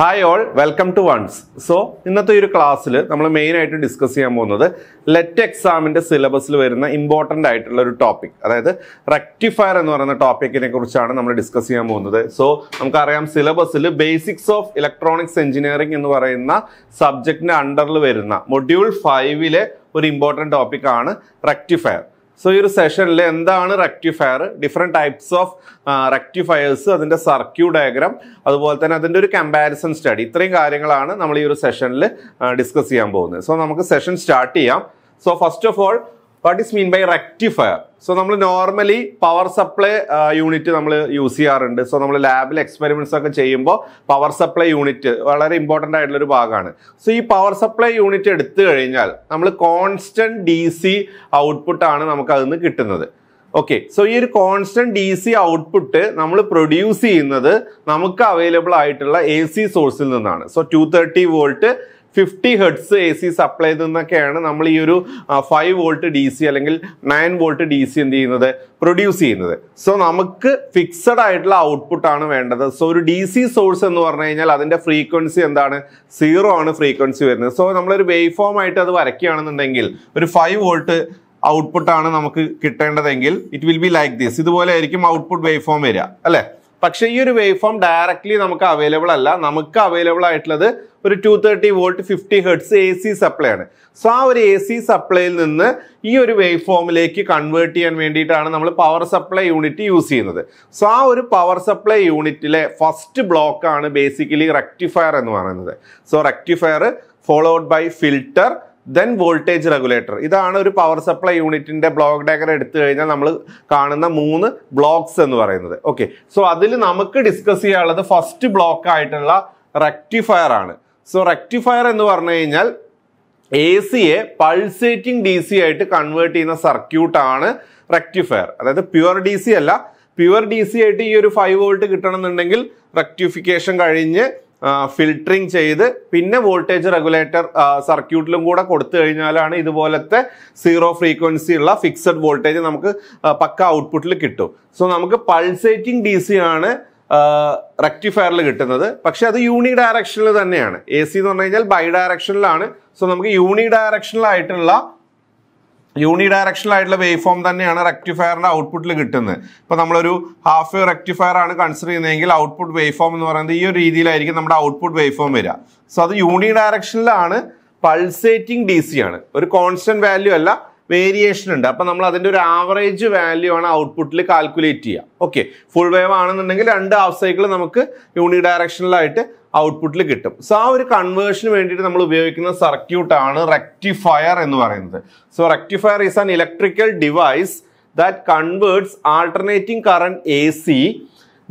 hi all welcome to ones so ഇന്നത്തെ ഒരു ക്ലാസ്സിൽ നമ്മൾ മെയിൻ ആയിട്ട് ഡിസ്കസ് ചെയ്യാൻ പോകുന്നത് ലെറ്റ് എക്സാമിൻ്റെ സിലബസിൽ വരുന്ന ഇമ്പോർട്ടൻ്റ് ആയിട്ടുള്ള ഒരു ടോപ്പിക് അതായത് റെക്ടിഫയർ എന്ന് പറയുന്ന ടോപ്പിക്കിനെ കുറിച്ചാണ് നമ്മൾ ഡിസ്കസ് ചെയ്യാൻ പോകുന്നത് സോ നമുക്കറിയാം സിലബസിൽ ബേസിക്സ് ഓഫ് ഇലക്ട്രോണിക്സ് എഞ്ചിനീയറിംഗ് എന്ന് പറയുന്ന സബ്ജക്റ്റിൻ്റെ അണ്ടറിൽ വരുന്ന മൊഡ്യൂൾ ഫൈവിലെ ഒരു ഇമ്പോർട്ടൻ്റ് ടോപ്പിക്കാണ് റെക്ടിഫയർ സോ ഈ ഒരു സെഷനിൽ എന്താണ് rectifier different types of rectifiers അതിൻ്റെ സർക്യൂ ഡയഗ്രാം അതുപോലെ തന്നെ അതിൻ്റെ ഒരു കമ്പാരിസൺ സ്റ്റഡി ഇത്രയും കാര്യങ്ങളാണ് നമ്മൾ ഈ ഒരു സെഷനിൽ ഡിസ്കസ് ചെയ്യാൻ പോകുന്നത് സോ നമുക്ക് സെഷൻ സ്റ്റാർട്ട് ചെയ്യാം so first of all what is mean by rectifier so നമ്മൾ നോർമലി പവർ സപ്ലൈ യൂണിറ്റ് നമ്മൾ യൂസ് ചെയ്യാറുണ്ട് സോ നമ്മൾ ലാബിൽ എക്സ്പെരിമെന്റ്സ് ഒക്കെ ചെയ്യുമ്പോൾ പവർ സപ്ലൈ യൂണിറ്റ് വളരെ ഇമ്പോർട്ടൻ്റ് ആയിട്ടുള്ള ഒരു ഭാഗമാണ് സോ ഈ പവർ സപ്ലൈ യൂണിറ്റ് എടുത്തു കഴിഞ്ഞാൽ നമ്മൾ കോൺസ്റ്റന്റ് ഡി സി ഔട്ട്പുട്ടാണ് നമുക്ക് അതിൽ നിന്ന് കിട്ടുന്നത് ഓക്കെ സോ ഈ ഒരു കോൺസ്റ്റന്റ് ഡി സി ഔട്ട്പുട്ട് നമ്മൾ പ്രൊഡ്യൂസ് ചെയ്യുന്നത് നമുക്ക് അവൈലബിൾ ആയിട്ടുള്ള എ സി സോഴ്സിൽ നിന്നാണ് so two thirty volt fifty hertz A C supply നിന്നൊക്കെയാണ് നമ്മൾ ഈ ഒരു ഫൈവ് വോൾട്ട് ഡി സി അല്ലെങ്കിൽ നയൻ വോൾട്ട് ഡി സി എന്ത് ചെയ്യുന്നത് പ്രൊഡ്യൂസ് ചെയ്യുന്നത് സോ നമുക്ക് ഫിക്സഡ് ആയിട്ടുള്ള ആണ് വേണ്ടത് സോ ഒരു ഡി സി സോഴ്സ് എന്ന് പറഞ്ഞു കഴിഞ്ഞാൽ അതിൻ്റെ ഫ്രീക്വൻസി എന്താണ് സീറോ ആണ് ഫ്രീക്വൻസി വരുന്നത് സോ നമ്മളൊരു വേവ് ഫോം ആയിട്ട് അത് വരയ്ക്കുകയാണെന്നുണ്ടെങ്കിൽ ഒരു ഫൈവ് വോൾട്ട് ഔട്ട്പുട്ടാണ് നമുക്ക് കിട്ടേണ്ടതെങ്കിൽ it will be like this ഇതുപോലെ ആയിരിക്കും ഔട്ട്പുട്ട് വേവ് ഫോം വരിക അല്ലേ പക്ഷേ ഈ ഒരു വേവ് ഫോം ഡയറക്റ്റ്ലി നമുക്ക് അവൈലബിൾ അല്ല നമുക്ക് അവൈലബിൾ ആയിട്ടുള്ളത് ഒരു two thirty volt fifty hertz A C supply ആണ് സോ ആ ഒരു എ സി സപ്ലൈയിൽ നിന്ന് ഈ ഒരു വേവ് ഫോമിലേക്ക് കൺവേർട്ട് ചെയ്യാൻ വേണ്ടിയിട്ടാണ് നമ്മൾ പവർ സപ്ലൈ യൂണിറ്റ് യൂസ് ചെയ്യുന്നത് സോ ആ ഒരു പവർ സപ്ലൈ യൂണിറ്റിലെ ഫസ്റ്റ് ബ്ലോക്കാണ് ബേസിക്കലി റെക്ടിഫയർ എന്ന് പറയുന്നത് so rectifier followed by filter then voltage regulator ഇതാണ് ഒരു പവർ സപ്ലൈ യൂണിറ്റിൻ്റെ ബ്ലോക്ക് ഡയഗ്രം എടുത്തു കഴിഞ്ഞാൽ നമ്മൾ കാണുന്ന മൂന്ന് ബ്ലോക്ക്സ് എന്ന് പറയുന്നത് ഓക്കെ സോ അതിൽ നമുക്ക് ഡിസ്കസ് ചെയ്യാനുള്ളത് ഫസ്റ്റ് ബ്ലോക്ക് ആയിട്ടുള്ള റെക്ടിഫയർ ആണ് സോ റെക്ടിഫയർ എന്ന് പറഞ്ഞു കഴിഞ്ഞാൽ എ സിയെ പൾസേറ്റിംഗ് ഡി സി ആയിട്ട് കൺവേർട്ട് ചെയ്യുന്ന സർക്യൂട്ടാണ് റെക്ടിഫയർ അതായത് പ്യുവർ ഡി സി അല്ല പ്യുവർ ഡി സി ആയിട്ട് ഈ ഒരു ഫൈവ് വോൾട്ട് കിട്ടണമെന്നുണ്ടെങ്കിൽ റെക്ടിഫിക്കേഷൻ കഴിഞ്ഞ് ഫിൽട്ടറിങ് ചെയ്ത് പിന്നെ വോൾട്ടേജ് റെഗുലേറ്റർ സർക്യൂട്ടിലും കൂടെ കൊടുത്തു കഴിഞ്ഞാലാണ് ഇതുപോലത്തെ സീറോ ഫ്രീക്വൻസി ഉള്ള ഫിക്സഡ് വോൾട്ടേജ് നമുക്ക് പക്ക ഔട്ട്പുട്ടിൽ കിട്ടും സോ നമുക്ക് പൾസേറ്റിംഗ് ഡി സി ആണ് റെക്ടിഫയറിൽ കിട്ടുന്നത് പക്ഷെ അത് യൂണി ഡയറക്ഷനിൽ തന്നെയാണ് എ സി എന്ന് പറഞ്ഞു കഴിഞ്ഞാൽ ബൈ ഡയറക്ഷനിലാണ് സോ നമുക്ക് യൂണി ഡയറക്ഷനിലായിട്ടുള്ള യൂണി ഡയറക്ഷണൽ ആയിട്ടുള്ള വേവ് ഫോം തന്നെയാണ് റെക്ടിഫയറിന്റെ ഔട്ട്പുട്ടിൽ കിട്ടുന്നത് ഇപ്പൊ നമ്മളൊരു ഹാഫ് വേ റെക്ടിഫയർ ആണ് കൺസിഡർ ചെയ്യുന്നതെങ്കിൽ ഔട്ട്പുട്ട് വേവ് ഫോം എന്ന് പറയുന്നത് ഈ ഒരു രീതിയിലായിരിക്കും നമ്മുടെ ഔട്ട്പുട്ട് വേവ് ഫോം വരിക സോ അത് യൂണി ഡയറക്ഷനിലാണ് പൾസേറ്റിംഗ് ഡി സി ആണ് ഒരു കോൺസ്റ്റന്റ് വാല്യൂ അല്ല വേരിയേഷൻ ഉണ്ട് അപ്പൊ നമ്മൾ അതിന്റെ ഒരു ആവറേജ് വാല്യൂ ആണ് ഔട്ട്പുട്ടിൽ കാൽക്കുലേറ്റ് ചെയ്യുക ഓക്കെ ഫുൾ വേവ് ആണെന്നുണ്ടെങ്കിൽ രണ്ട് ഹാഫ് സൈക്കിൾ നമുക്ക് യൂണി ഡയറക്ഷനിലായിട്ട് ഔട്ട്പുട്ടിൽ കിട്ടും സോ ആ ഒരു കൺവേർഷന് വേണ്ടിയിട്ട് നമ്മൾ ഉപയോഗിക്കുന്ന സർക്യൂട്ടാണ് റെക്ടിഫയർ എന്ന് പറയുന്നത് so rectifier is an electrical device that converts alternating current A C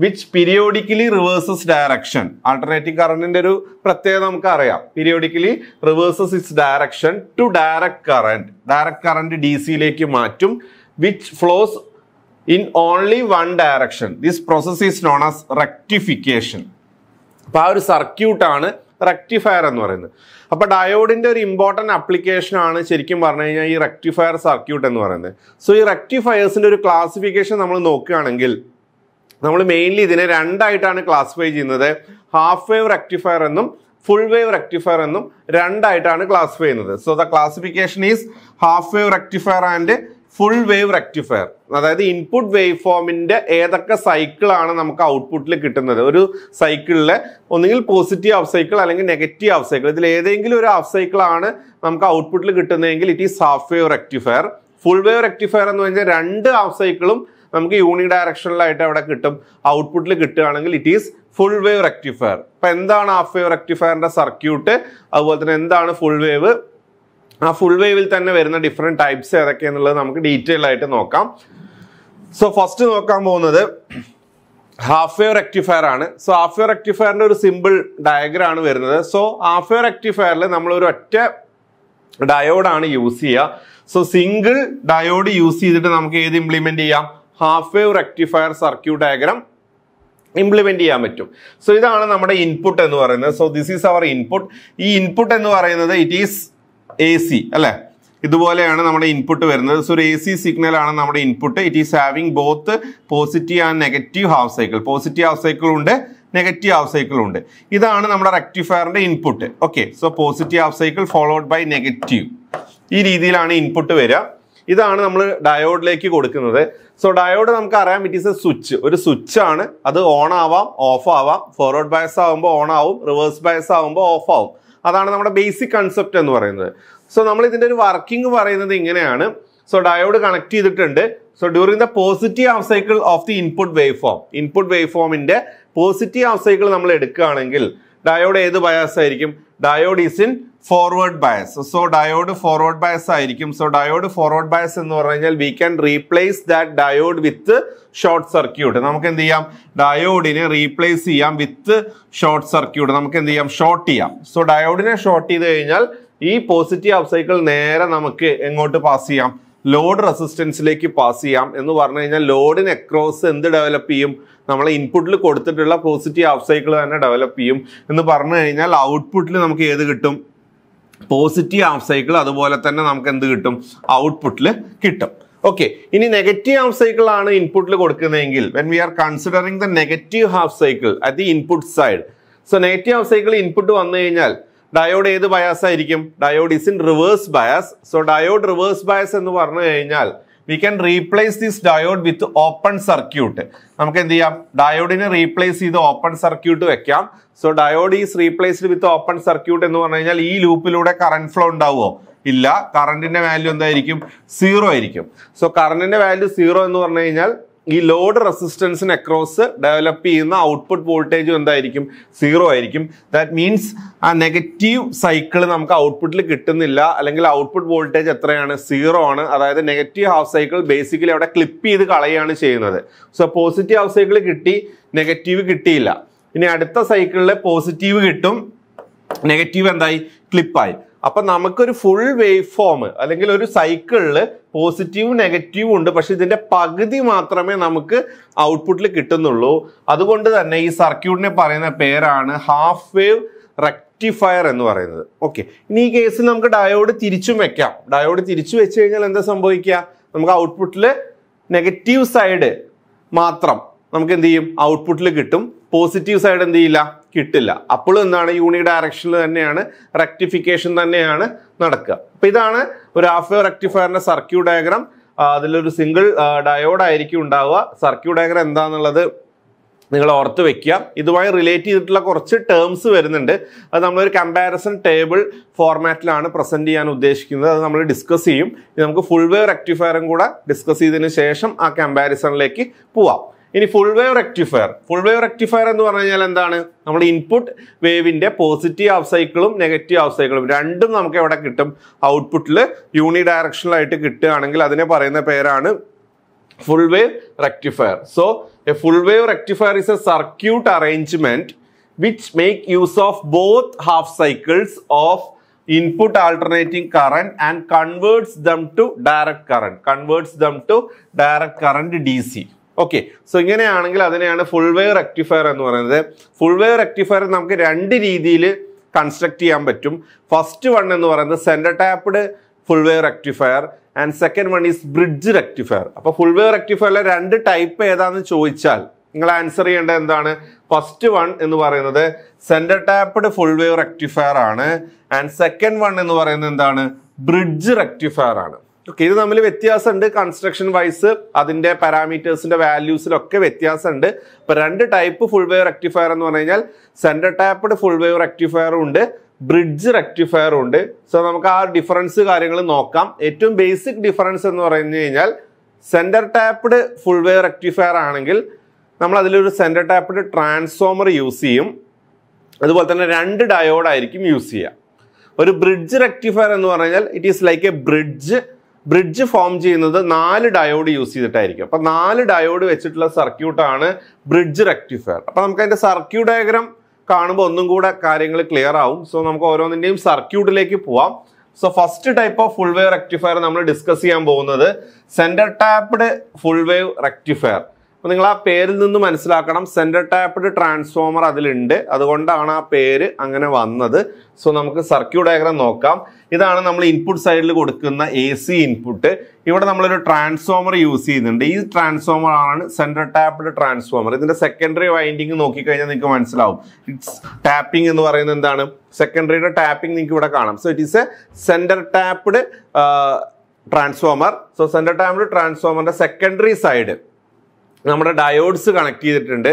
which periodically reverses direction alternating കറണ്ടിന്റെ ഒരു പ്രത്യേകത നമുക്ക് അറിയാം periodically reverses its direction to direct current direct current D സിയിലേക്ക് മാറ്റും which flows in only one direction this process is known as rectification അപ്പോൾ ആ ഒരു സർക്യൂട്ടാണ് റെക്ടിഫയർ എന്ന് പറയുന്നത് അപ്പോൾ ഡയോഡിൻ്റെ ഒരു ഇമ്പോർട്ടൻറ്റ് ആപ്ലിക്കേഷനാണ് ശരിക്കും പറഞ്ഞു കഴിഞ്ഞാൽ ഈ റെക്ടിഫയർ സർക്യൂട്ട് എന്ന് പറയുന്നത് സോ ഈ റെക്ടിഫയേഴ്സിൻ്റെ ഒരു ക്ലാസിഫിക്കേഷൻ നമ്മൾ നോക്കുകയാണെങ്കിൽ നമ്മൾ മെയിൻലി ഇതിനെ രണ്ടായിട്ടാണ് ക്ലാസിഫൈ ചെയ്യുന്നത് ഹാഫ് വേവ് റെക്ടിഫയർ എന്നും ഫുൾ വേവ് റെക്ടിഫയർ എന്നും രണ്ടായിട്ടാണ് ക്ലാസിഫൈ ചെയ്യുന്നത് so the classification is half wave rectifier and full wave rectifier അതായത് ഇൻപുട്ട് വേവ് ഫോമിന്റെ ഏതൊക്കെ സൈക്കിളാണ് നമുക്ക് ഔട്ട്പുട്ടിൽ കിട്ടുന്നത് ഒരു സൈക്കിളിലെ ഒന്നുകിൽ പോസിറ്റീവ് ഹാഫ് സൈക്കിൾ അല്ലെങ്കിൽ നെഗറ്റീവ് ഹാഫ് സൈക്കിൾ ഇതിൽ ഏതെങ്കിലും ഒരു ഹാഫ് സൈക്കിളാണ് നമുക്ക് ഔട്ട്പുട്ടിൽ കിട്ടുന്നതെങ്കിൽ it is half wave rectifier full wave rectifier എന്ന് പറഞ്ഞാൽ രണ്ട് ഹാഫ് സൈക്കിളും നമുക്ക് യൂണി ഡയറക്ഷനിലായിട്ട് അവിടെ കിട്ടും ഔട്ട്പുട്ടിൽ കിട്ടുകയാണെങ്കിൽ it is full wave rectifier അപ്പം എന്താണ് ഹാഫ് വേവ് റെക്ടിഫയറിൻ്റെ സർക്യൂട്ട് അതുപോലെ തന്നെ എന്താണ് ഫുൾ വേവ് ആ ഫുൾ വേവിൽ തന്നെ വരുന്ന ഡിഫറെൻറ്റ് ടൈപ്സ് ഏതൊക്കെയെന്നുള്ളത് നമുക്ക് ഡീറ്റെയിൽ ആയിട്ട് നോക്കാം സോ ഫസ്റ്റ് നോക്കാൻ പോകുന്നത് ഹാഫ് വേവ് റെക്ടിഫയർ ആണ് സോ ഹാഫ് വേവ് റെക്ടിഫയറിൻ്റെ ഒരു സിമ്പിൾ ഡയഗ്രാം ആണ് വരുന്നത് സോ ഹാഫ് വേവ് റെക്ടിഫയറിൽ നമ്മൾ ഒരു ഒറ്റ ഡയോഡാണ് യൂസ് ചെയ്യുക സോ സിംഗിൾ ഡയോഡ് യൂസ് ചെയ്തിട്ട് നമുക്ക് ഏത് ഇംപ്ലിമെൻ്റ് ചെയ്യാം half wave rectifier circuit diagram implement ചെയ്യാൻ പറ്റും സോ ഇതാണ് നമ്മുടെ ഇൻപുട്ട് എന്ന് പറയുന്നത് so this is our input ഈ ഇൻപുട്ട് എന്ന് പറയുന്നത് ഇറ്റ് ഈസ് എ സി അല്ലേ ഇതുപോലെയാണ് നമ്മുടെ ഇൻപുട്ട് വരുന്നത് സോ ഒരു എ സി സിഗ്നൽ ആണ് നമ്മുടെ input it is having both positive and negative half cycle positive half cycle ഉണ്ട് നെഗറ്റീവ് ഹാഫ് സൈക്കിൾ ഉണ്ട് ഇതാണ് നമ്മുടെ റെക്ടിഫയറിന്റെ input okay so positive half cycle followed by negative ഈ രീതിയിലാണ് ഇൻപുട്ട് വരിക ഇതാണ് നമ്മൾ ഡയോഡിലേക്ക് കൊടുക്കുന്നത് സോ ഡയോഡ് നമുക്ക് അറിയാം ഇറ്റ് ഈസ് എ സ്വിച്ച് ഒരു സ്വിച്ച് ആണ് അത് ഓൺ ആവാം ഓഫ് ആവാം ഫോർവേഡ് ബയസ് ആവുമ്പോൾ ഓൺ ആവും റിവേഴ്സ് ബയസ് ആവുമ്പോൾ ഓഫ് ആവും അതാണ് നമ്മുടെ ബേസിക് കൺസെപ്റ്റ് എന്ന് പറയുന്നത് സോ നമ്മൾ ഇതിൻ്റെ ഒരു വർക്കിംഗ് പറയുന്നത് ഇങ്ങനെയാണ് സോ ഡയോഡ് കണക്ട് ചെയ്തിട്ടുണ്ട് so during the positive half cycle of the input wave form input wave ഫോമിൻ്റെ പോസിറ്റീവ് ഹാഫ് സൈക്കിൾ നമ്മൾ എടുക്കുകയാണെങ്കിൽ ഡയോഡ് ഏത് ബയാസ് ആയിരിക്കും diode is in forward bias so diode forward bias ആയിരിക്കും so diode forward bias എന്ന് പറഞ്ഞാൽ we can replace that diode with short circuit നമുക്ക് എന്ത് ചെയ്യാം ഡയോഡിനെ റീപ്ലേസ് ചെയ്യാം വിത്ത് ഷോർട്ട് സർക്യൂട്ട് നമുക്ക് എന്ത് ചെയ്യാം ഷോർട്ട് ചെയ്യാം സോ ഡയോഡിനെ ഷോർട്ട് ചെയ്ത് കഴിഞ്ഞാൽ ഈ പോസിറ്റീവ് അപ്സൈക്കിൾ നേരെ നമുക്ക് എങ്ങോട്ട് പാസ് ചെയ്യാം ലോഡ് റെസിസ്റ്റൻസിലേക്ക് പാസ് ചെയ്യാം എന്ന് പറഞ്ഞു കഴിഞ്ഞാൽ ലോഡിന് അക്രോസ് എന്ത് ഡെവലപ്പ് ചെയ്യും നമ്മൾ ഇൻപുട്ടിൽ കൊടുത്തിട്ടുള്ള പോസിറ്റീവ് അപ്സൈക്കിൾ തന്നെ ഡെവലപ്പ് ചെയ്യും എന്ന് പറഞ്ഞു കഴിഞ്ഞാൽ ഔട്ട്പുട്ടിൽ നമുക്ക് ഏത് കിട്ടും പോസിറ്റീവ് ഹാഫ് സൈക്കിൾ അതുപോലെ തന്നെ നമുക്ക് എന്ത് കിട്ടും ഔട്ട്പുട്ടിൽ കിട്ടും ഓക്കെ ഇനി നെഗറ്റീവ് ഹാഫ് സൈക്കിൾ ആണ് ഇൻപുട്ടിൽ കൊടുക്കുന്നതെങ്കിൽ when we are considering the negative half cycle at the input side so negative half cycle input വന്നു കഴിഞ്ഞാൽ ഡയോഡ് ഏത് ബയാസ് ആയിരിക്കും diode is in reverse bias so diode reverse bias എന്ന് പറഞ്ഞു കഴിഞ്ഞാൽ we can replace this diode with open circuit നമുക്ക് എന്ത് ചെയ്യാം ഡയോഡിനെ റീപ്ലേസ് ചെയ്ത് ഓപ്പൺ സർക്യൂട്ട് വെക്കാം so diode is replaced with open circuit എന്ന് പറഞ്ഞു കഴിഞ്ഞാൽ ഈ ലൂപ്പിലൂടെ കറണ്ട് ഫ്ലോ ഉണ്ടാവുമോ ഇല്ല കറണ്ടിന്റെ വാല്യൂ എന്തായിരിക്കും സീറോ ആയിരിക്കും സോ കറണ്ടിന്റെ വാല്യൂ സീറോ എന്ന് പറഞ്ഞു കഴിഞ്ഞാൽ ഈ ലോഡ് റെസിസ്റ്റൻസിന് അക്രോസ് ഡെവലപ്പ് ചെയ്യുന്ന ഔട്ട്പുട്ട് വോൾട്ടേജും എന്തായിരിക്കും സീറോ ആയിരിക്കും ദാറ്റ് മീൻസ് ആ നെഗറ്റീവ് സൈക്കിൾ നമുക്ക് ഔട്ട്പുട്ടിൽ കിട്ടുന്നില്ല അല്ലെങ്കിൽ ഔട്ട്പുട്ട് വോൾട്ടേജ് എത്രയാണ് സീറോ ആണ് അതായത് നെഗറ്റീവ് ഹാഫ് സൈക്കിൾ ബേസിക്കലി അവിടെ ക്ലിപ്പ് ചെയ്ത് കളയാണ് ചെയ്യുന്നത് സോ പോസിറ്റീവ് ഹാഫ് സൈക്കിൾ കിട്ടി നെഗറ്റീവ് കിട്ടിയില്ല ഇനി അടുത്ത സൈക്കിളിൽ പോസിറ്റീവ് കിട്ടും നെഗറ്റീവ് എന്തായി ക്ലിപ്പായി അപ്പൊ നമുക്കൊരു ഫുൾ വേവ് ഫോം അല്ലെങ്കിൽ ഒരു സൈക്കിളിൽ പോസിറ്റീവും നെഗറ്റീവും ഉണ്ട് പക്ഷെ ഇതിന്റെ പകുതി മാത്രമേ നമുക്ക് ഔട്ട്പുട്ടിൽ കിട്ടുന്നുള്ളൂ അതുകൊണ്ട് തന്നെ ഈ സർക്യൂട്ടിനെ പറയുന്ന പേരാണ് ഹാഫ് വേവ് റെക്ടിഫയർ എന്ന് പറയുന്നത് ഓക്കെ ഇനി ഈ കേസിൽ നമുക്ക് ഡയോഡ് തിരിച്ചും വെക്കാം ഡയോഡ് തിരിച്ചു വെച്ച് കഴിഞ്ഞാൽ എന്താ സംഭവിക്കുക നമുക്ക് ഔട്ട്പുട്ടിൽ നെഗറ്റീവ് സൈഡ് മാത്രം നമുക്ക് എന്ത് ചെയ്യും ഔട്ട്പുട്ടിൽ കിട്ടും പോസിറ്റീവ് സൈഡ് എന്ത് ചെയ്യില്ല കിട്ടില്ല അപ്പോൾ എന്താണ് യൂണി ഡയറക്ഷനിൽ തന്നെയാണ് റെക്ടിഫിക്കേഷൻ തന്നെയാണ് നടക്കുക അപ്പോൾ ഇതാണ് ഒരു വേവ് റെക്ടിഫയറിൻ്റെ സർക്യൂട്ട് ഡയഗ്രാം അതിലൊരു സിംഗിൾ ഡയോഡ് ആയിരിക്കും ഉണ്ടാവുക സർക്യൂട്ട് ഡയഗ്രാം എന്താണെന്നുള്ളത് നിങ്ങൾ ഓർത്ത് വെക്കുക ഇതുമായി റിലേറ്റ് ചെയ്തിട്ടുള്ള കുറച്ച് ടേംസ് വരുന്നുണ്ട് അത് നമ്മളൊരു കമ്പാരിസൺ ടേബിൾ ഫോർമാറ്റിലാണ് പ്രസൻറ്റ് ചെയ്യാൻ ഉദ്ദേശിക്കുന്നത് അത് നമ്മൾ ഡിസ്കസ് ചെയ്യും നമുക്ക് ഫുൾ വേവ് റെക്ടിഫയറും കൂടെ ഡിസ്കസ് ചെയ്തതിന് ശേഷം ആ കമ്പാരിസണിലേക്ക് പോവാം ഇനി full wave rectifier full wave rectifier എന്ന് പറഞ്ഞു എന്താണ് നമ്മുടെ ഇൻപുട്ട് വേവിന്റെ പോസിറ്റീവ് ഹാഫ് സൈക്കിളും നെഗറ്റീവ് ഹാഫ് സൈക്കിളും രണ്ടും നമുക്ക് എവിടെ കിട്ടും ഔട്ട്പുട്ടിൽ യൂണി ഡയറക്ഷനിലായിട്ട് കിട്ടുകയാണെങ്കിൽ അതിനെ പറയുന്ന പേരാണ് full wave rectifier so a full wave rectifier is a circuit arrangement which make use of both half cycles of input alternating current and converts them to direct current converts them to direct current D C okay so ഇങ്ങനെയാണെങ്കിൽ അതിനെയാണ് full wave rectifier എന്ന് പറയുന്നത് full wave rectifier നമുക്ക് രണ്ട് രീതിയിൽ construct ചെയ്യാൻ പറ്റും first one എന്ന് പറയുന്നത് centre tapped full wave rectifier and second one is bridge rectifier അപ്പോൾ ഫുൾ വെയർ റെക്ടിഫയറിലെ രണ്ട് ടൈപ്പ് ഏതാണെന്ന് ചോദിച്ചാൽ നിങ്ങൾ ആൻസർ ചെയ്യേണ്ട എന്താണ് ഫസ്റ്റ് വൺ എന്ന് പറയുന്നത് centre tapped full wave rectifier ആണ് ആൻഡ് സെക്കൻഡ് വൺ എന്ന് പറയുന്നത് എന്താണ് ബ്രിഡ്ജ് റെക്ടിഫയർ ആണ് ഇത് തമ്മിൽ വ്യത്യാസമുണ്ട് കൺസ്ട്രക്ഷൻ വൈസ് അതിന്റെ പാരാമീറ്റേഴ്സിന്റെ വാല്യൂസിലൊക്കെ വ്യത്യാസമുണ്ട് ഇപ്പൊ രണ്ട് ടൈപ്പ് ഫുൾ വേവ് റെക്ടിഫയർ എന്ന് പറഞ്ഞു കഴിഞ്ഞാൽ സെന്റർ ടാപ്പ്ഡ് ഫുൾ വേവ് റെക്ടിഫയറും ഉണ്ട് ബ്രിഡ്ജ് റെക്ടിഫയറും ഉണ്ട് സോ നമുക്ക് ആ ഡിഫറൻസ് കാര്യങ്ങൾ നോക്കാം ഏറ്റവും ബേസിക് ഡിഫറൻസ് എന്ന് പറഞ്ഞു കഴിഞ്ഞാൽ centre tapped full wave rectifier ആണെങ്കിൽ നമ്മൾ അതിലൊരു സെന്റർ ടാപ്പ്ഡ് ട്രാൻസ്ഫോമർ യൂസ് ചെയ്യും അതുപോലെ തന്നെ രണ്ട് ഡയോഡ് ആയിരിക്കും യൂസ് ചെയ്യുക ഒരു ബ്രിഡ്ജ് റെക്ടിഫയർ എന്ന് പറഞ്ഞാൽ it is like a bridge bridge form ചെയ്യുന്നത് നാല് ഡയോഡ് യൂസ് ചെയ്തിട്ടായിരിക്കും അപ്പം നാല് ഡയോഡ് വെച്ചിട്ടുള്ള സർക്യൂട്ടാണ് ബ്രിഡ്ജ് റെക്ടിഫയർ അപ്പം നമുക്ക് അതിൻ്റെ സർക്യൂട്ട് ഡയഗ്രാം കാണുമ്പോൾ ഒന്നും കൂടെ കാര്യങ്ങൾ ക്ലിയർ ആവും സോ നമുക്ക് ഓരോന്നിൻ്റെയും സർക്യൂട്ടിലേക്ക് പോവാം so first type of full wave rectifier നമ്മൾ ഡിസ്കസ് ചെയ്യാൻ പോകുന്നത് centre tapped full wave rectifier അപ്പോൾ നിങ്ങൾ ആ പേരിൽ നിന്ന് മനസ്സിലാക്കണം സെൻറ്റർ ടാപ്പ്ഡ് ട്രാൻസ്ഫോമർ അതിലുണ്ട് അതുകൊണ്ടാണ് ആ പേര് അങ്ങനെ വന്നത് സോ നമുക്ക് സർക്യൂട്ട് ഡയഗ്രം നോക്കാം ഇതാണ് നമ്മൾ ഇൻപുട്ട് സൈഡിൽ കൊടുക്കുന്ന എ സി ഇൻപുട്ട് ഇവിടെ നമ്മളൊരു ട്രാൻസ്ഫോമർ യൂസ് ചെയ്യുന്നുണ്ട് ഈ ട്രാൻസ്ഫോമർ ആണ് സെൻറ്റർ ടാപ്പ്ഡ് ട്രാൻസ്ഫോമർ ഇതിൻ്റെ സെക്കൻഡറി വൈൻഡിങ് നോക്കിക്കഴിഞ്ഞാൽ നിങ്ങൾക്ക് മനസ്സിലാവും ഇറ്റ്സ് ടാപ്പിംഗ് എന്ന് പറയുന്നത് എന്താണ് സെക്കൻഡറിയുടെ ടാപ്പിംഗ് നിങ്ങൾക്ക് ഇവിടെ കാണാം so it is a centre tapped transformer so centre tapped ട്രാൻസ്ഫോമറിൻ്റെ സെക്കൻഡറി സൈഡ് നമ്മുടെ ഡയോഡ്സ് കണക്ട് ചെയ്തിട്ടുണ്ട്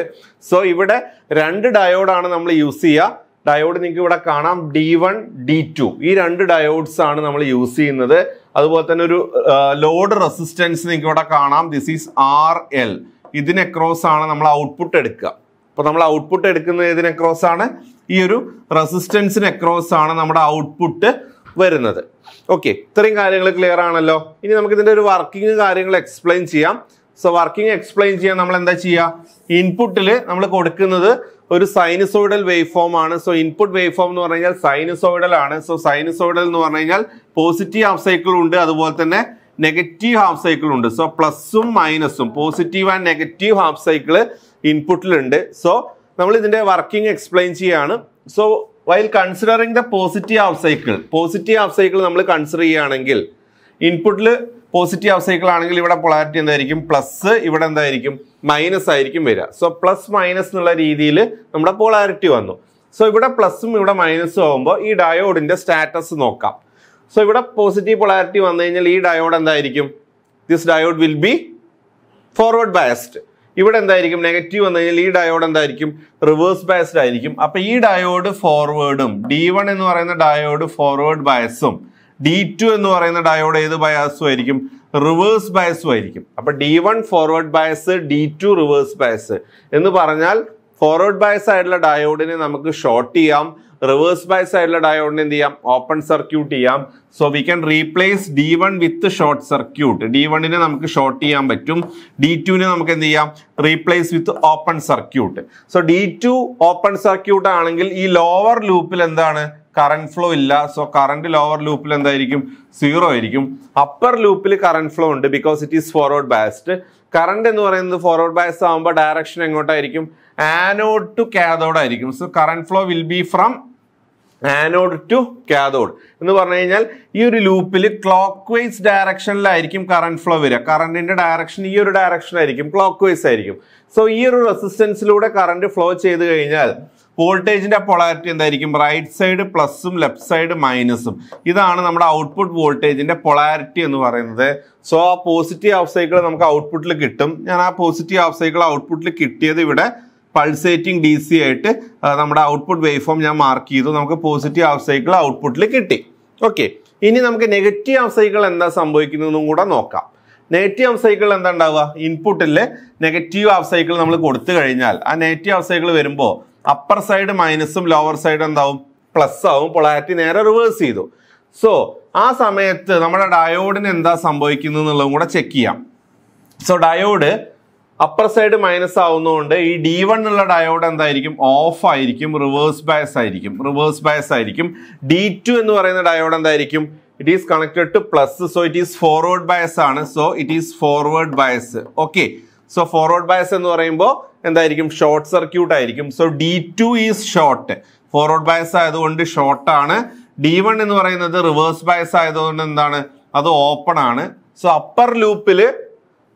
സോ ഇവിടെ രണ്ട് ഡയോഡാണ് നമ്മൾ യൂസ് ചെയ്യുക ഡയോഡ് നിങ്ങൾക്ക് ഇവിടെ കാണാം ഡി വൺ ഡി ടു ഈ രണ്ട് ഡയോഡ്സ് ആണ് നമ്മൾ യൂസ് ചെയ്യുന്നത് അതുപോലെ തന്നെ ഒരു ലോഡ് റെസിസ്റ്റൻസ് നിങ്ങൾക്ക് ഇവിടെ കാണാം ദിസ് ഈസ് ആർ എൽ ഇതിന് അക്രോസ് ആണ് നമ്മൾ ഔട്ട്പുട്ട് എടുക്കുക അപ്പോൾ നമ്മൾ ഔട്ട്പുട്ട് എടുക്കുന്നത് ഇതിന് അക്രോസ് ആണ് ഈ ഒരു റെസിസ്റ്റൻസിന് അക്രോസ് ആണ് നമ്മുടെ ഔട്ട്പുട്ട് വരുന്നത് ഓക്കെ ഇത്രയും കാര്യങ്ങൾ ക്ലിയർ ആണല്ലോ ഇനി നമുക്ക് ഇതിൻ്റെ ഒരു വർക്കിംഗ് കാര്യങ്ങൾ എക്സ്പ്ലെയിൻ ചെയ്യാം സോ വർക്കിംഗ് എക്സ്പ്ലെയിൻ ചെയ്യാൻ നമ്മൾ എന്താ ചെയ്യുക ഇൻപുട്ടിൽ നമ്മൾ കൊടുക്കുന്നത് ഒരു സൈനസോയിഡൽ വേവ് ഫോം ആണ് സോ ഇൻപുട്ട് വേവ് ഫോം എന്ന് പറഞ്ഞു കഴിഞ്ഞാൽ സൈനസോയിഡൽ ആണ് സോ സൈനസോയിഡൽ എന്ന് പറഞ്ഞു കഴിഞ്ഞാൽ പോസിറ്റീവ് ഹാഫ് സൈക്കിൾ ഉണ്ട് അതുപോലെ തന്നെ നെഗറ്റീവ് ഹാഫ് സൈക്കിൾ ഉണ്ട് സോ പ്ലസും മൈനസും positive and negative half cycle ഇൻപുട്ടിലുണ്ട് സോ നമ്മൾ ഇതിൻ്റെ വർക്കിംഗ് എക്സ്പ്ലെയിൻ ചെയ്യുകയാണ് so while considering the positive half cycle positive half cycle നമ്മൾ കൺസിഡർ ചെയ്യുകയാണെങ്കിൽ ഇൻപുട്ടിൽ പോസിറ്റീവ് ഹാഫ് സൈക്കിൾ ആണെങ്കിൽ ഇവിടെ പൊളാരിറ്റി എന്തായിരിക്കും പ്ലസ് ഇവിടെ എന്തായിരിക്കും മൈനസ് ആയിരിക്കും വരിക സോ പ്ലസ് മൈനസ് എന്നുള്ള രീതിയിൽ നമ്മുടെ പൊളാരിറ്റി വന്നു സോ ഇവിടെ പ്ലസും ഇവിടെ മൈനസും ആകുമ്പോൾ ഈ ഡയോഡിന്റെ സ്റ്റാറ്റസ് നോക്കാം സോ ഇവിടെ പോസിറ്റീവ് പൊളാരിറ്റി വന്നു കഴിഞ്ഞാൽ ഈ ഡയോഡ് എന്തായിരിക്കും this diode will be forward biased ഇവിടെ എന്തായിരിക്കും നെഗറ്റീവ് വന്നു കഴിഞ്ഞാൽ ഈ ഡയോഡ് എന്തായിരിക്കും റിവേഴ്സ് ബയസ്ഡ് ആയിരിക്കും അപ്പോൾ ഈ ഡയോഡ് ഫോർവേഡും ഡി വൺ എന്ന് പറയുന്ന ഡയോഡ് ഫോർവേഡ് ബയസും ഡി ടു എന്ന് പറയുന്ന ഡയോഡ് ഏത് ബയാസും ആയിരിക്കും റിവേഴ്സ് ബയസും ആയിരിക്കും അപ്പൊ D one forward bias D two reverse bias എന്ന് പറഞ്ഞാൽ ഫോർവേഡ് ബയസ് ആയിട്ടുള്ള ഡയോഡിനെ നമുക്ക് ഷോർട്ട് ചെയ്യാം റിവേഴ്സ് ബയസ് ആയിട്ടുള്ള ഡയോഡിനെ എന്ത് ചെയ്യാം ഓപ്പൺ സർക്യൂട്ട് ചെയ്യാം so we can replace D one with short circuit D വണ്ണിനെ നമുക്ക് ഷോർട്ട് ചെയ്യാൻ പറ്റും ഡി ടുവിനെ നമുക്ക് എന്ത് ചെയ്യാം replace with open circuit so D two open circuit ആണെങ്കിൽ ഈ ലോവർ ലൂപ്പിൽ എന്താണ് കറണ്ട് ഫ്ലോ ഇല്ല സോ കറണ്ട് ലോവർ ലൂപ്പിൽ എന്തായിരിക്കും സീറോ ആയിരിക്കും അപ്പർ ലൂപ്പിൽ കറണ്ട് ഫ്ലോ ഉണ്ട് because it is forward biased current എന്ന് പറയുന്നത് ഫോർവേഡ് ബാസ് ആകുമ്പോൾ ഡയറക്ഷൻ എങ്ങോട്ടായിരിക്കും ആനോഡ് ടു കാഥോഡ് ആയിരിക്കും so current flow will be from anode to cathode എന്ന് പറഞ്ഞു കഴിഞ്ഞാൽ ഈ ഒരു ലൂപ്പിൽ ക്ലോക്ക് വൈസ് ഡയറക്ഷനിലായിരിക്കും കറണ്ട് ഫ്ലോ വരിക കറണ്ടിന്റെ ഡയറക്ഷൻ ഈ ഒരു ഡയറക്ഷൻ ആയിരിക്കും ക്ലോക്ക് വൈസ് ആയിരിക്കും സോ ഈ ഒരു റെസിസ്റ്റൻസിലൂടെ കറണ്ട് ഫ്ലോ ചെയ്ത് കഴിഞ്ഞാൽ വോൾട്ടേജിന്റെ പൊളാരിറ്റി എന്തായിരിക്കും റൈറ്റ് സൈഡ് പ്ലസും ലെഫ്റ്റ് സൈഡ് മൈനസും ഇതാണ് നമ്മുടെ ഔട്ട്പുട്ട് വോൾട്ടേജിന്റെ പൊളാരിറ്റി എന്ന് പറയുന്നത് സോ ആ പോസിറ്റീവ് ഹാഫ് സൈക്കിൾ നമുക്ക് ഔട്ട്പുട്ടിൽ കിട്ടും ഞാൻ ആ പോസിറ്റീവ് ഹാഫ് സൈക്കിൾ ഔട്ട്പുട്ടിൽ കിട്ടിയത് ഇവിടെ പൾസേറ്റിംഗ് ഡി സി ആയിട്ട് നമ്മുടെ ഔട്ട്പുട്ട് വേവ് ഫോം ഞാൻ മാർക്ക് ചെയ്തു നമുക്ക് പോസിറ്റീവ് ഹാഫ് സൈക്കിൾ ഔട്ട്പുട്ടിൽ കിട്ടി ഓക്കെ ഇനി നമുക്ക് നെഗറ്റീവ് ഹാഫ് സൈക്കിൾ എന്താ സംഭവിക്കുന്നതെന്നും കൂടെ നോക്കാം നെഗറ്റീവ് ഹാഫ് സൈക്കിൾ എന്താ ഉണ്ടാവുക ഇൻപുട്ടിൽ നെഗറ്റീവ് ഹാഫ് സൈക്കിൾ നമ്മൾ കൊടുത്തു കഴിഞ്ഞാൽ ആ നെഗറ്റീവ് ഹാഫ് സൈക്കിൾ വരുമ്പോൾ അപ്പർ സൈഡ് മൈനസും ലോവർ സൈഡ് എന്താവും പ്ലസ് ആവും പൊളാരിറ്റി നേരെ റിവേഴ്സ് ചെയ്തു സോ ആ സമയത്ത് നമ്മുടെ ഡയോഡിന് എന്താ സംഭവിക്കുന്നത് എന്നുള്ളതും കൂടെ ചെക്ക് ചെയ്യാം so diode upper side minus ആവുന്നതുകൊണ്ട് ഈ ഡി വൺ ഉള്ള ഡയോഡ് എന്തായിരിക്കും ഓഫ് ആയിരിക്കും റിവേഴ്സ് ബയസ് ആയിരിക്കും റിവേഴ്സ് ബയസ് ആയിരിക്കും ഡി ടു എന്ന് പറയുന്ന ഡയോഡ് എന്തായിരിക്കും it is connected to plus so it is forward bias ആണ് so it is forward bias okay so forward bias എന്ന് പറയുമ്പോൾ എന്തായിരിക്കും ഷോർട്ട് സർക്യൂട്ട് ആയിരിക്കും so D two is short forward bias ആയതുകൊണ്ട് short ആണ് ഡി വൺ എന്ന് പറയുന്നത് reverse bias ആയതുകൊണ്ട് എന്താണ് അത് ഓപ്പൺ ആണ് സോ അപ്പർ ലൂപ്പിൽ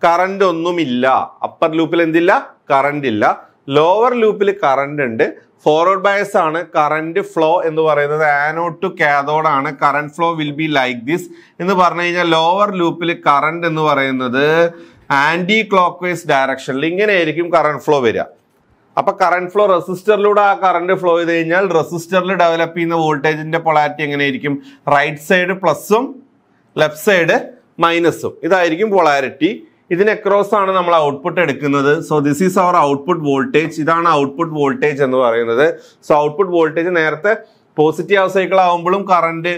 കറണ്ട് ഒന്നുമില്ല അപ്പർ ലൂപ്പിൽ എന്തില്ല കറണ്ട് ഇല്ല ലോവർ ലൂപ്പിൽ കറണ്ട് ഉണ്ട് ഫോർവേഡ് ബയസ് ആണ് കറണ്ട് ഫ്ലോ എന്ന് പറയുന്നത് ആനോഡ് ടു കാതോഡ് ആണ് current flow will be like this എന്ന് പറഞ്ഞു കഴിഞ്ഞാൽ ലോവർ ലൂപ്പിൽ കറണ്ട് എന്ന് പറയുന്നത് ആന്റി ക്ലോക്ക് വൈസ് ഡയറക്ഷനിൽ ഇങ്ങനെയായിരിക്കും കറണ്ട് ഫ്ലോ വരിക അപ്പൊ കറണ്ട് ഫ്ലോ റെസിസ്റ്ററിലൂടെ ആ കറണ്ട് ഫ്ലോ ചെയ്ത് കഴിഞ്ഞാൽ റെസിസ്റ്ററിൽ ഡെവലപ്പ് ചെയ്യുന്ന വോൾട്ടേജിന്റെ പൊളാരിറ്റി എങ്ങനെയായിരിക്കും റൈറ്റ് സൈഡ് പ്ലസും ലെഫ്റ്റ് സൈഡ് മൈനസും ഇതായിരിക്കും പൊളാരിറ്റി ഇതിന് അക്രോസ് ആണ് നമ്മൾ ഔട്ട്പുട്ട് എടുക്കുന്നത് so this is our output voltage ഇതാണ് ഔട്ട്പുട്ട് വോൾട്ടേജ് എന്ന് പറയുന്നത് സോ ഔട്ട്പുട്ട് വോൾട്ടേജ് നേരത്തെ പോസിറ്റീവ് സൈക്കിൾ ആവുമ്പോഴും കറണ്ട്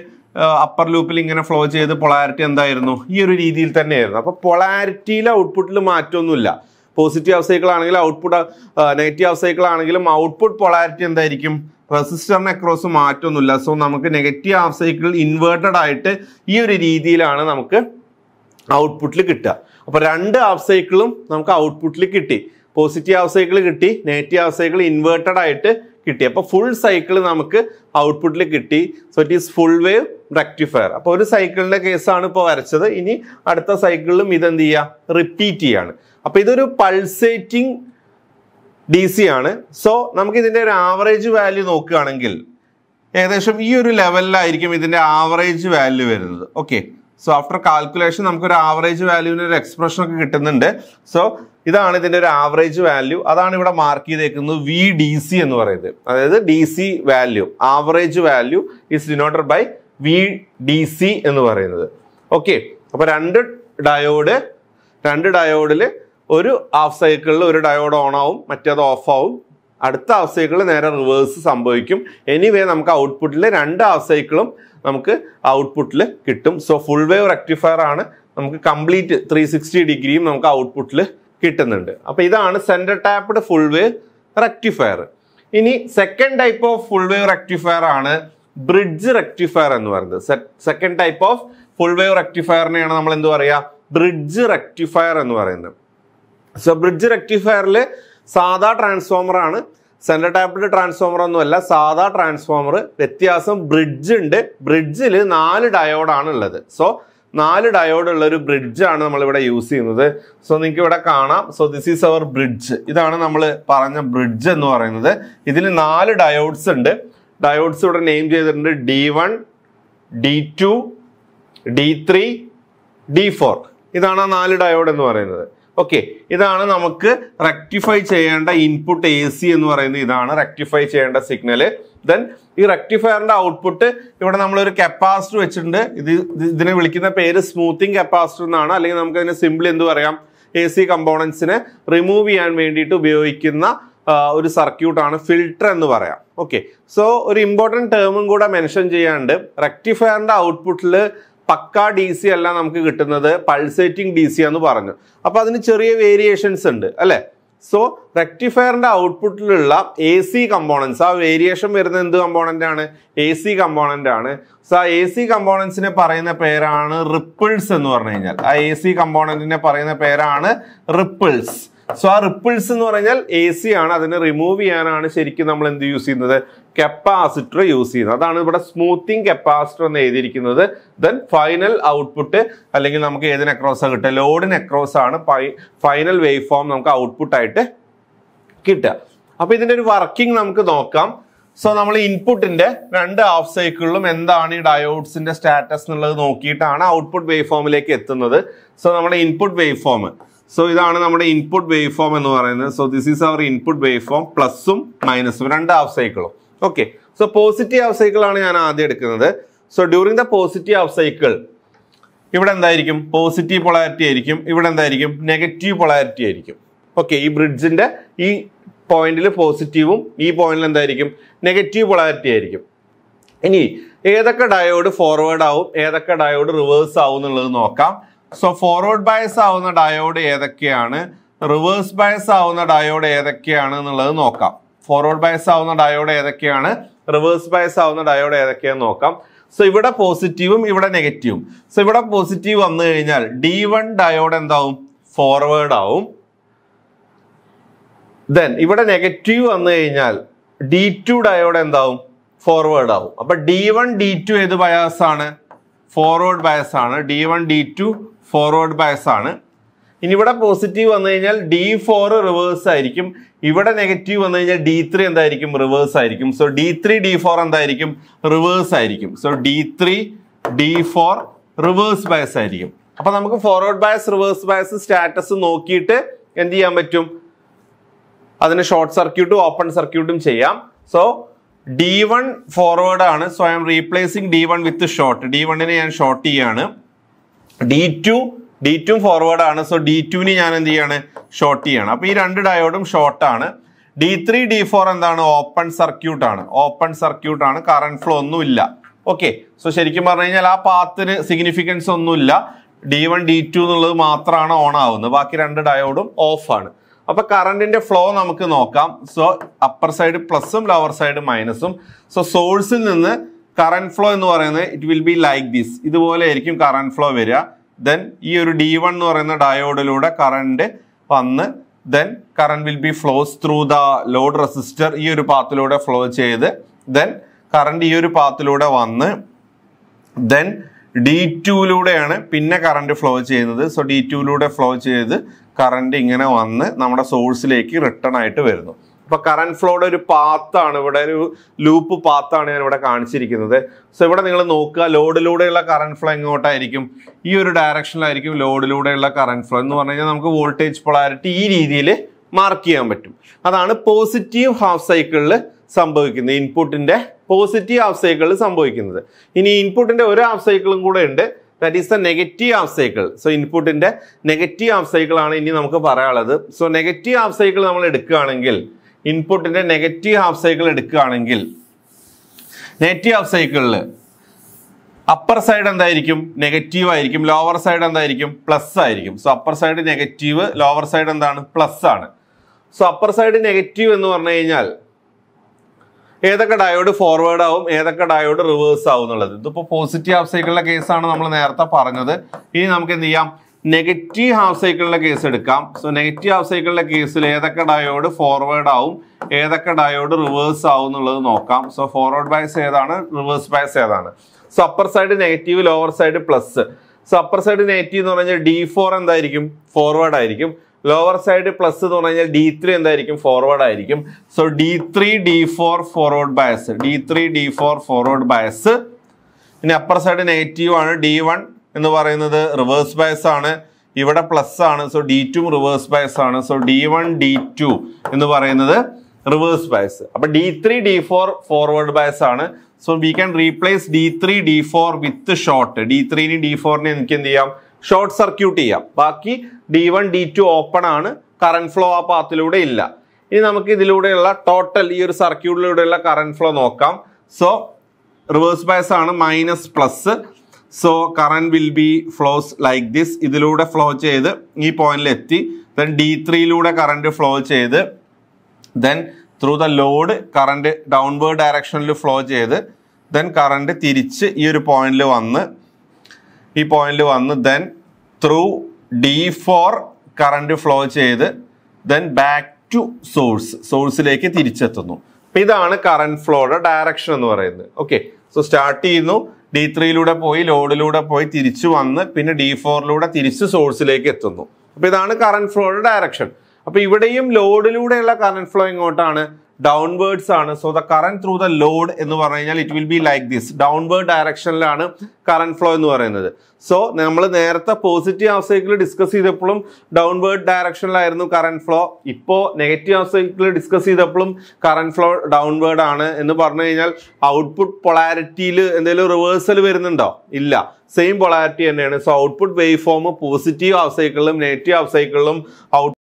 അപ്പർ ലൂപ്പിൽ ഇങ്ങനെ ഫ്ലോ ചെയ്ത് പൊളാരിറ്റി എന്തായിരുന്നു ഈ ഒരു രീതിയിൽ തന്നെയായിരുന്നു അപ്പോൾ പൊളാരിറ്റിയിലെ ഔട്ട്പുട്ടിൽ മാറ്റമൊന്നുമില്ല പോസിറ്റീവ് ഹാഫ് സൈക്കിൾ ആണെങ്കിലും ഔട്ട്പുട്ട് നെഗറ്റീവ് ഹാഫ് സൈക്കിൾ ആണെങ്കിലും ഔട്ട്പുട്ട് പൊളാരിറ്റി എന്തായിരിക്കും റെസിസ്റ്ററിന് അക്രോസ് മാറ്റമൊന്നുമില്ല സോ നമുക്ക് നെഗറ്റീവ് ഹാഫ് സൈക്കിൾ ഇൻവേർട്ടഡ് ആയിട്ട് ഈ ഒരു രീതിയിലാണ് നമുക്ക് ഔട്ട്പുട്ടിൽ കിട്ടുക അപ്പോൾ രണ്ട് ഹാഫ് സൈക്കിളും നമുക്ക് ഔട്ട്പുട്ടിൽ കിട്ടി പോസിറ്റീവ് ഹാഫ് സൈക്കിൾ കിട്ടി നെഗറ്റീവ് ഹാഫ് സൈക്കിൾ ഇൻവേർട്ടഡ് ആയിട്ട് കിട്ടി അപ്പോൾ ഫുൾ സൈക്കിൾ നമുക്ക് ഔട്ട്പുട്ടിൽ കിട്ടി so it is full wave rectifier അപ്പോൾ ഒരു സൈക്കിളിൻ്റെ കേസാണ് ഇപ്പോൾ വരച്ചത് ഇനി അടുത്ത സൈക്കിളിലും ഇതെന്ത് ചെയ്യുക റിപ്പീറ്റ് ചെയ്യാണ് അപ്പോൾ ഇതൊരു പൾസേറ്റിംഗ് ഡി സി ആണ് സോ നമുക്ക് ഇതിൻ്റെ ഒരു ആവറേജ് വാല്യൂ നോക്കുകയാണെങ്കിൽ ഏകദേശം ഈ ഒരു ലെവലിലായിരിക്കും ഇതിൻ്റെ ആവറേജ് വാല്യൂ വരുന്നത് ഓക്കെ സോ ആഫ്റ്റർ കാൽക്കുലേഷൻ നമുക്കൊരു ആവറേജ് വാല്യൂവിന് ഒരു എക്സ്പ്രഷൻ ഒക്കെ കിട്ടുന്നുണ്ട് സോ ഇതാണ് ഇതിൻ്റെ ഒരു ആവറേജ് വാല്യൂ അതാണ് ഇവിടെ മാർക്ക് ചെയ്തേക്കുന്നത് വി ഡി സി എന്ന് പറയുന്നത് അതായത് D C value average value is denoted by V D C എന്ന് പറയുന്നത് ഓക്കെ അപ്പോൾ രണ്ട് ഡയോഡ് രണ്ട് ഡയോഡിൽ ഒരു ഹാഫ് സൈക്കിളിൽ ഒരു ഡയോഡ് ഓൺ ആവും മറ്റേത് ഓഫ് ആവും അടുത്ത ഹാഫ് സൈക്കിളിൽ നേരെ റിവേഴ്സ് സംഭവിക്കും എനിവേ നമുക്ക് ഔട്ട്പുട്ടിൽ രണ്ട് ഹാഫ് സൈക്കിളും നമുക്ക് ഔട്ട്പുട്ടിൽ കിട്ടും സോ ഫുൾ വേവ് റെക്ടിഫയർ ആണ് നമുക്ക് കംപ്ലീറ്റ് ത്രീ ഡിഗ്രിയും നമുക്ക് ഔട്ട്പുട്ടിൽ കിട്ടുന്നുണ്ട് അപ്പോൾ ഇതാണ് centre tapped full wave rectifier ഇനി second type of full wave rectifier ആണ് ബ്രിഡ്ജ് റെക്ടിഫയർ എന്ന് പറയുന്നത് second type of full wave റെക്ടിഫയറിനെയാണ് നമ്മൾ എന്ത് പറയുക ബ്രിഡ്ജ് റെക്ടിഫയർ എന്ന് പറയുന്നത് സോ ബ്രിഡ്ജ് റെക്ടിഫയറിൽ സാധാ ആണ് സെൻറ്റർ ടാപ്പ്ഡ് ട്രാൻസ്ഫോമർ ഒന്നുമല്ല സാധാ ട്രാൻസ്ഫോമർ വ്യത്യാസം ബ്രിഡ്ജ് ഉണ്ട് ബ്രിഡ്ജിൽ നാല് ഡയോഡാണ് ഉള്ളത് സോ നാല് ഡയോഡ് ഉള്ള ഒരു ബ്രിഡ്ജ് നമ്മൾ നമ്മളിവിടെ യൂസ് ചെയ്യുന്നത് സോ നിങ്ങൾക്ക് ഇവിടെ കാണാം so this is our bridge ഇതാണ് നമ്മൾ പറഞ്ഞ ബ്രിഡ്ജ് എന്ന് പറയുന്നത് ഇതിൽ നാല് ഡയോഡ്സ് ഉണ്ട് ഡയോഡ്സ് ഇവിടെ നെയിം ചെയ്തിട്ടുണ്ട് D one D two D three D four ഇതാണ് ആ നാല് ഡയോഡ് എന്ന് പറയുന്നത് ഓക്കെ ഇതാണ് നമുക്ക് റെക്ടിഫൈ ചെയ്യേണ്ട ഇൻപുട്ട് എ സി എന്ന് പറയുന്നത് ഇതാണ് റെക്ടിഫൈ ചെയ്യേണ്ട സിഗ്നൽ ദെൻ ഈ റെക്ടിഫയറിന്റെ ഔട്ട്പുട്ട് ഇവിടെ നമ്മളൊരു കപ്പാസിറ്റർ വെച്ചിട്ടുണ്ട് ഇത് ഇതിനെ വിളിക്കുന്ന പേര് സ്മൂത്തിങ് കപ്പാസിറ്റർ എന്നാണ് അല്ലെങ്കിൽ നമുക്ക് അതിനെ സിമ്പിൾ എന്ത് പറയാം എ സി കമ്പോണൻസിനെ റിമൂവ് ചെയ്യാൻ വേണ്ടിയിട്ട് ഉപയോഗിക്കുന്ന ഒരു സർക്യൂട്ടാണ് ഫിൽട്ടർ എന്ന് പറയാം ഓക്കെ സോ ഒരു ഇമ്പോർട്ടൻറ്റ് ടേമും കൂടെ മെൻഷൻ ചെയ്യാണ്ട് റെക്ടിഫയറിന്റെ ഔട്ട്പുട്ടിൽ പക്ക ഡി സി അല്ല നമുക്ക് കിട്ടുന്നത് പൾസേറ്റിംഗ് ഡി സി എന്ന് പറഞ്ഞു അപ്പോൾ അതിന് ചെറിയ വേരിയേഷൻസ് ഉണ്ട് അല്ലേ സോ റെക്ടിഫയറിന്റെ ഔട്ട്പുട്ടിലുള്ള എ സി കമ്പോണൻസ് ആ വേരിയേഷൻ വരുന്ന എന്ത് കമ്പോണൻ്റ് ആണ് എ സി കമ്പോണൻ്റ് ആണ് സോ ആ എ സി കമ്പോണൻസിനെ പറയുന്ന പേരാണ് റിപ്പിൾസ് എന്ന് പറഞ്ഞു കഴിഞ്ഞാൽ ആ എ സി കമ്പോണൻറ്റിനെ പറയുന്ന പേരാണ് റിപ്പിൾസ് സോ ആ റിപ്പിൾസ് എന്ന് പറഞ്ഞാൽ എ സി ആണ് അതിനെ റിമൂവ് ചെയ്യാനാണ് ശരിക്കും നമ്മൾ എന്ത് യൂസ് ചെയ്യുന്നത് കപ്പാസിറ്റർ യൂസ് ചെയ്യുന്നത് അതാണ് ഇവിടെ സ്മൂത്തിങ് കപ്പാസിറ്റർ എന്ന് എഴുതിയിരിക്കുന്നത് ദെൻ ഫൈനൽ ഔട്ട്പുട്ട് അല്ലെങ്കിൽ നമുക്ക് ഏതിന് അക്രോസാണ് കിട്ടുക ലോഡിന് അക്രോസ് ആണ് ഫൈനൽ വേവ് ഫോം നമുക്ക് ഔട്ട്പുട്ടായിട്ട് കിട്ടുക അപ്പൊ ഇതിന്റെ ഒരു വർക്കിംഗ് നമുക്ക് നോക്കാം സോ നമ്മൾ ഇൻപുട്ടിന്റെ രണ്ട് ഹാഫ് സൈക്കിളിലും എന്താണ് ഈ ഡയോഡ്സിന്റെ സ്റ്റാറ്റസ് എന്നുള്ളത് നോക്കിയിട്ടാണ് ഔട്ട്പുട്ട് വേവ് ഫോമിലേക്ക് എത്തുന്നത് സോ നമ്മുടെ ഇൻപുട്ട് വേവ് ഫോം സോ ഇതാണ് നമ്മുടെ ഇൻപുട്ട് വേവ് ഫോം എന്ന് പറയുന്നത് so this is our input wave form പ്ലസും മൈനസും രണ്ട് ഹാഫ് സൈക്കിളും ഓക്കെ സോ പോസിറ്റീവ് ഹാഫ് ആണ് ഞാൻ ആദ്യം എടുക്കുന്നത് so during the positive half cycle ഇവിടെ എന്തായിരിക്കും പോസിറ്റീവ് പൊളാരിറ്റി ആയിരിക്കും ഇവിടെ എന്തായിരിക്കും നെഗറ്റീവ് പൊളാരിറ്റി ആയിരിക്കും ഓക്കെ ഈ ബ്രിഡ്ജിന്റെ ഈ പോയിന്റിൽ പോസിറ്റീവും ഈ പോയിന്റിൽ എന്തായിരിക്കും നെഗറ്റീവ് പൊളാരിറ്റി ആയിരിക്കും ഇനി ഏതൊക്കെ ഡയോഡ് ഫോർവേഡ് ആവും ഏതൊക്കെ ഡയോഡ് റിവേഴ്സ് ആവും എന്നുള്ളത് നോക്കാം സോ ഫോർവേഡ് ബയസ് ആവുന്ന ഡയോഡ് ഏതൊക്കെയാണ് റിവേഴ്സ് ബയസ് ആവുന്ന ഡയോഡ് ഏതൊക്കെയാണ് എന്നുള്ളത് നോക്കാം ഫോർവേഡ് ബയസ് ആവുന്ന ഡയോഡ് ഏതൊക്കെയാണ് റിവേഴ്സ് ബയസ് ആവുന്ന ഡയോഡ് ഏതൊക്കെയാണെന്ന് നോക്കാം സോ ഇവിടെ പോസിറ്റീവും ഇവിടെ നെഗറ്റീവും സോ ഇവിടെ പോസിറ്റീവ് വന്നു കഴിഞ്ഞാൽ ഡി വൺ ഡയോഡ് എന്താവും ഫോർവേഡ് ആവും ദെൻ ഇവിടെ നെഗറ്റീവ് വന്നു കഴിഞ്ഞാൽ ഡി ടു ഡയോഡ് എന്താവും ഫോർവേഡ് ആവും അപ്പൊ ഡി വൺ ഡി ടു ഏത് ബയാസ് ആണ് ഫോർവേഡ് ബയസ് ആണ് D one D two forward bias ആണ് ഇനി ഇവിടെ പോസിറ്റീവ് വന്നു കഴിഞ്ഞാൽ ഡി ഫോർ റിവേഴ്സ് ആയിരിക്കും ഇവിടെ നെഗറ്റീവ് വന്നു കഴിഞ്ഞാൽ ഡി ത്രീ എന്തായിരിക്കും റിവേഴ്സ് ആയിരിക്കും so D three D four എന്തായിരിക്കും റിവേഴ്സ് ആയിരിക്കും so D three D four reverse bias ആയിരിക്കും അപ്പൊ നമുക്ക് forward bias reverse bias status നോക്കിയിട്ട് എന്ത് ചെയ്യാൻ പറ്റും അതിന് ഷോർട്ട് സർക്യൂട്ടും ഓപ്പൺ സർക്യൂട്ടും ചെയ്യാം സോ ഡി വൺ ഫോർവേഡ് ആണ് so I'm replacing D one with short D വണ്ണിനെ ഞാൻ ഷോർട്ട് ചെയ്യാണ് ഡി ടു ഡി ടും ഫോർവേഡ് ആണ് സോ ഡി ടുവിന് ഞാൻ എന്ത് ചെയ്യാണ് ഷോർട്ട് ചെയ്യാണ് അപ്പൊ ഈ രണ്ട് ഡയോഡും ആണ് ഡി ത്രീ ഡി ഫോർ എന്താണ് ഓപ്പൺ സർക്യൂട്ട് ആണ് ഓപ്പൺ സർക്യൂട്ട് ആണ് കറണ്ട് ഫ്ലോ ഒന്നുമില്ല ഓക്കെ സോ ശരിക്കും പറഞ്ഞു കഴിഞ്ഞാൽ ആ പാത്തിന് സിഗ്നിഫിക്കൻസ് ഒന്നുമില്ല ഡി വൺ ഡി ടു എന്നുള്ളത് മാത്രമാണ് ഓൺ ആവുന്നത് ബാക്കി രണ്ട് ഡയോഡും ഓഫ് ആണ് അപ്പൊ കറണ്ടിന്റെ ഫ്ലോ നമുക്ക് നോക്കാം സോ അപ്പർ സൈഡ് പ്ലസും ലോവർ സൈഡ് മൈനസും സോ സോഴ്സിൽ നിന്ന് കറണ്ട് ഫ്ലോ എന്ന് പറയുന്നത് it will be like this ഇതുപോലെ ആയിരിക്കും കറണ്ട് ഫ്ലോ വരിക ദെൻ ഈ ഒരു ഡി വൺ എന്ന് പറയുന്ന ഡയോഡിലൂടെ കറണ്ട് വന്ന് then current will be flows through the load resistor ഈ ഒരു പാത്തിലൂടെ ഫ്ലോ ചെയ്ത് ദെൻ കറണ്ട് ഈ ഒരു പാത്തിലൂടെ വന്ന് ദെൻ ഡി ടുയിലൂടെയാണ് പിന്നെ കറണ്ട് ഫ്ലോ ചെയ്യുന്നത് സോ ഡി ടുയിലൂടെ ഫ്ലോ ചെയ്ത് കറണ്ട് ഇങ്ങനെ വന്ന് നമ്മുടെ സോഴ്സിലേക്ക് റിട്ടേൺ ആയിട്ട് വരുന്നു അപ്പോൾ കറണ്ട് ഫ്ലോയുടെ ഒരു പാത്താണ് ഇവിടെ ഒരു ലൂപ്പ് പാത്താണ് ഞാൻ ഇവിടെ കാണിച്ചിരിക്കുന്നത് സോ ഇവിടെ നിങ്ങൾ നോക്കുക ലോഡിലൂടെയുള്ള കറണ്ട് ഫ്ലോ എങ്ങോട്ടായിരിക്കും ഈ ഒരു ഡയറക്ഷനിലായിരിക്കും ലോഡിലൂടെയുള്ള കറണ്ട് ഫ്ലോ എന്ന് പറഞ്ഞു നമുക്ക് വോൾട്ടേജ് പൊളാരിറ്റി ഈ രീതിയിൽ മാർക്ക് ചെയ്യാൻ പറ്റും അതാണ് പോസിറ്റീവ് ഹാഫ് സൈക്കിളിൽ സംഭവിക്കുന്നത് ഇൻപുട്ടിൻ്റെ പോസിറ്റീവ് ഹാഫ് സൈക്കിളിൽ സംഭവിക്കുന്നത് ഇനി ഇൻപുട്ടിൻ്റെ ഒരു ഹാഫ് സൈക്കിളും കൂടെ ഉണ്ട് that is the negative half cycle so ഇൻപുട്ടിന്റെ നെഗറ്റീവ് ഹാഫ് സൈക്കിൾ ആണ് ഇനി നമുക്ക് പറയാനുള്ളത് സോ നെഗറ്റീവ് ഹാഫ് സൈക്കിൾ നമ്മൾ എടുക്കുകയാണെങ്കിൽ ഇൻപുട്ടിന്റെ നെഗറ്റീവ് ഹാഫ് സൈക്കിൾ എടുക്കുകയാണെങ്കിൽ നെഗറ്റീവ് ഹാഫ് സൈക്കിളിൽ അപ്പർ സൈഡ് എന്തായിരിക്കും നെഗറ്റീവ് ആയിരിക്കും ലോവർ സൈഡ് എന്തായിരിക്കും പ്ലസ് ആയിരിക്കും so upper side negative lower side എന്താണ് പ്ലസ് ആണ് സോ അപ്പർ സൈഡ് നെഗറ്റീവ് എന്ന് പറഞ്ഞു കഴിഞ്ഞാൽ ഏതൊക്കെ ഡയോഡ് ഫോർവേഡ് ആവും ഏതൊക്കെ ഡയോഡ് റിവേഴ്സ് ആവും എന്നുള്ളത് ഇതിപ്പോൾ പോസിറ്റീവ് ഹാഫ് സൈക്കിളിലെ കേസാണ് നമ്മൾ നേരത്തെ പറഞ്ഞത് ഇനി നമുക്ക് എന്ത് ചെയ്യാം നെഗറ്റീവ് ഹാഫ് സൈക്കിളിലെ കേസ് എടുക്കാം സോ നെഗറ്റീവ് ഹാഫ് സൈക്കിളിലെ കേസിൽ ഏതൊക്കെ ഡയോഡ് ഫോർവേഡ് ആവും ഏതൊക്കെ ഡയോഡ് റിവേഴ്സ് ആവും എന്നുള്ളത് നോക്കാം സോ ഫോർവേഡ് ബയസ് ഏതാണ് റിവേഴ്സ് ബയസ് ഏതാണ് so upper side negative lower side plus so upper side negative എന്ന് പറഞ്ഞാൽ ഡി ഫോർ എന്തായിരിക്കും ഫോർവേഡ് ആയിരിക്കും ലോവർ സൈഡ് പ്ലസ് എന്ന് പറഞ്ഞു കഴിഞ്ഞാൽ ഡി ത്രീ എന്തായിരിക്കും ഫോർവേഡ് ആയിരിക്കും so D three D four forward bias D three D four forward bias ഇനി അപ്പർ സൈഡ് നെഗറ്റീവ് ആണ് ഡി വൺ എന്ന് പറയുന്നത് റിവേഴ്സ് ബയസ് ആണ് ഇവിടെ പ്ലസ് ആണ് so D two reverse bias ആണ് so D one D two എന്ന് പറയുന്നത് റിവേഴ്സ് ബയസ് അപ്പൊ D three D four forward bias ആണ് so we can replace D three D four with short D ത്രീനും D ഫോറിനെ എനിക്ക് എന്ത് ചെയ്യാം ഷോർട്ട് സർക്യൂട്ട് ചെയ്യാം ബാക്കി D one D two open ആണ് കറണ്ട് ഫ്ലോ ആ പാത്തിലൂടെ ഇല്ല ഇനി നമുക്ക് ഇതിലൂടെയുള്ള ടോട്ടൽ ഈ ഒരു സർക്യൂട്ടിലൂടെയുള്ള കറണ്ട് ഫ്ലോ നോക്കാം സോ റിവേഴ്സ് ബയസ് ആണ് minus plus so current will be flows like this ഇതിലൂടെ ഫ്ലോ ചെയ്ത് ഈ പോയിന്റിൽ എത്തി ദെൻ ഡി ത്രീയിലൂടെ കറണ്ട് ഫ്ലോ ചെയ്ത് then through the load current downward ഡയറക്ഷനിൽ ഫ്ലോ ചെയ്ത് ദെൻ കറണ്ട് തിരിച്ച് ഈ ഒരു പോയിന്റിൽ വന്ന് ഈ പോയിന്റിൽ വന്ന് then through D four current flow ചെയ്ത് ദെൻ ബാക്ക് ടു സോഴ്സ് സോഴ്സിലേക്ക് തിരിച്ചെത്തുന്നു അപ്പൊ ഇതാണ് കറണ്ട് ഫ്ലോയുടെ ഡയറക്ഷൻ എന്ന് പറയുന്നത് ഓക്കെ സോ സ്റ്റാർട്ട് ചെയ്യുന്നു ഡി ത്രീയിലൂടെ പോയി ലോഡിലൂടെ പോയി തിരിച്ചു വന്ന് പിന്നെ ഡി ഫോറിലൂടെ തിരിച്ച് സോഴ്സിലേക്ക് എത്തുന്നു അപ്പൊ ഇതാണ് കറണ്ട് ഫ്ലോയുടെ ഡയറക്ഷൻ അപ്പൊ ഇവിടെയും ലോഡിലൂടെയുള്ള കറണ്ട് ഫ്ലോ എങ്ങോട്ടാണ് ഡൗൺവേർഡ്സ് ആണ് so the current through the load എന്ന് പറഞ്ഞു കഴിഞ്ഞാൽ it will be like this downward ഡയറക്ഷനിലാണ് കറന്റ് ഫ്ലോ എന്ന് പറയുന്നത് സോ നമ്മൾ നേരത്തെ പോസിറ്റീവ് ഹാഫ് സൈക്കിൾ ഡിസ്കസ് ചെയ്തപ്പോഴും ഡൗൺവേർഡ് ഡയറക്ഷനിലായിരുന്നു കറന്റ് ഫ്ലോ ഇപ്പോൾ നെഗറ്റീവ് ഹാഫ് സൈക്കിൾ ഡിസ്കസ് ചെയ്തപ്പോഴും കറന്റ് ഫ്ലോ ഡൗൺവേർഡ് ആണ് എന്ന് പറഞ്ഞു കഴിഞ്ഞാൽ ഔട്ട്പുട്ട് പൊളാരിറ്റിയിൽ എന്തെങ്കിലും റിവേഴ്സൽ വരുന്നുണ്ടോ ഇല്ല സെയിം പൊളാരിറ്റി തന്നെയാണ് so output wave form positive half സൈക്കിളിലും നെഗറ്റീവ് ഹാഫ് സൈക്കിളിലും ഔട്ട്